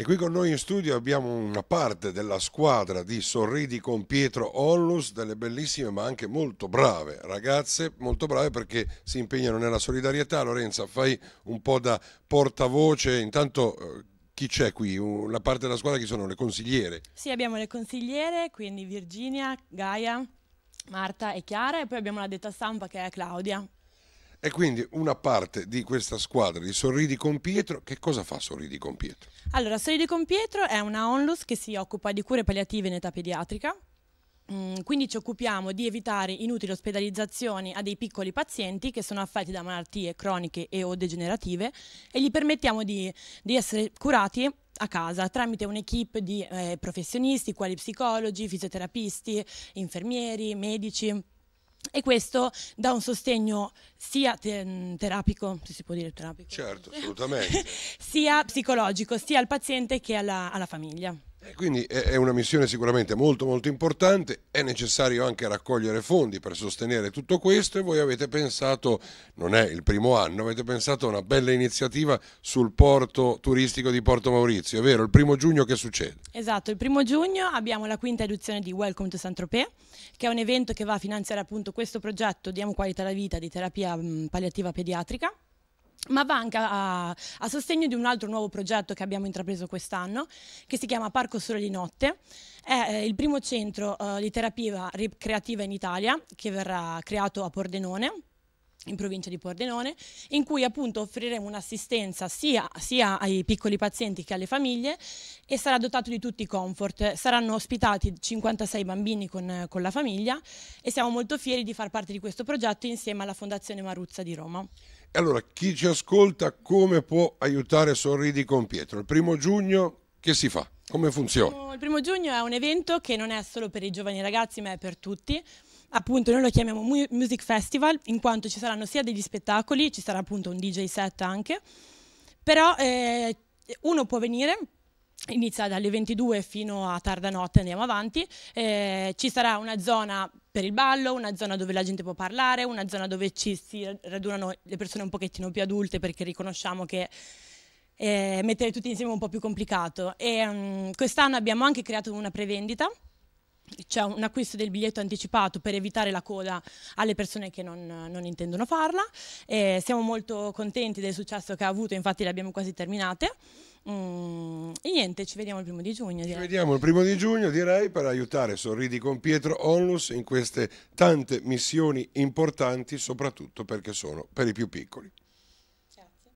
E qui con noi in studio abbiamo una parte della squadra di Sorridi con Pietro Ollus, delle bellissime ma anche molto brave ragazze, molto brave perché si impegnano nella solidarietà. Lorenza, fai un po' da portavoce, intanto eh, chi c'è qui? La parte della squadra che sono le consigliere. Sì, abbiamo le consigliere, quindi Virginia, Gaia, Marta e Chiara e poi abbiamo la detta stampa che è Claudia. E quindi una parte di questa squadra di Sorridi con Pietro, che cosa fa Sorridi con Pietro? Allora, Sorridi con Pietro è una onlus che si occupa di cure palliative in età pediatrica, mm, quindi ci occupiamo di evitare inutili ospedalizzazioni a dei piccoli pazienti che sono affetti da malattie croniche e o degenerative e gli permettiamo di, di essere curati a casa tramite un'equipe di eh, professionisti, quali psicologi, fisioterapisti, infermieri, medici. E questo dà un sostegno sia te mm, terapico, se si può dire terapico, certo, assolutamente. sia psicologico, sia al paziente che alla, alla famiglia. Quindi è una missione sicuramente molto molto importante, è necessario anche raccogliere fondi per sostenere tutto questo e voi avete pensato, non è il primo anno, avete pensato a una bella iniziativa sul porto turistico di Porto Maurizio, è vero, il primo giugno che succede? Esatto, il primo giugno abbiamo la quinta edizione di Welcome to Saint-Tropez, che è un evento che va a finanziare appunto questo progetto Diamo qualità alla vita di terapia palliativa pediatrica ma va anche a, a, sostegno di un altro nuovo progetto che abbiamo intrapreso quest'anno, che si chiama Parco Sole di Notte. È eh, il primo centro eh, di terapia ricreativa in Italia, che verrà creato a Pordenone, in provincia di Pordenone, in cui appunto offriremo un'assistenza sia, sia, ai piccoli pazienti che alle famiglie e sarà dotato di tutti i comfort. Saranno ospitati 56 bambini con, con la famiglia e siamo molto fieri di far parte di questo progetto insieme alla Fondazione Maruzza di Roma. Allora, chi ci ascolta come può aiutare Sorridi con Pietro? Il primo giugno che si fa? Come funziona? Il primo giugno è un evento che non è solo per i giovani ragazzi, ma è per tutti. Appunto, noi lo chiamiamo Music Festival, in quanto ci saranno sia degli spettacoli, ci sarà appunto un DJ set anche, però eh, uno può venire, inizia dalle 22 fino a tarda notte, andiamo avanti, eh, ci sarà una zona per il ballo, una zona dove la gente può parlare, una zona dove ci si radunano le persone un pochettino più adulte perché riconosciamo che eh, mettere tutti insieme è un po' più complicato. E um, quest'anno abbiamo anche creato una prevendita c'è un acquisto del biglietto anticipato per evitare la coda alle persone che non, non intendono farla. Eh, siamo molto contenti del successo che ha avuto, infatti le abbiamo quasi terminate. Mm, e niente, ci vediamo il primo di giugno. Direi. Ci vediamo il primo di giugno, direi, per aiutare Sorridi con Pietro Onlus in queste tante missioni importanti, soprattutto perché sono per i più piccoli.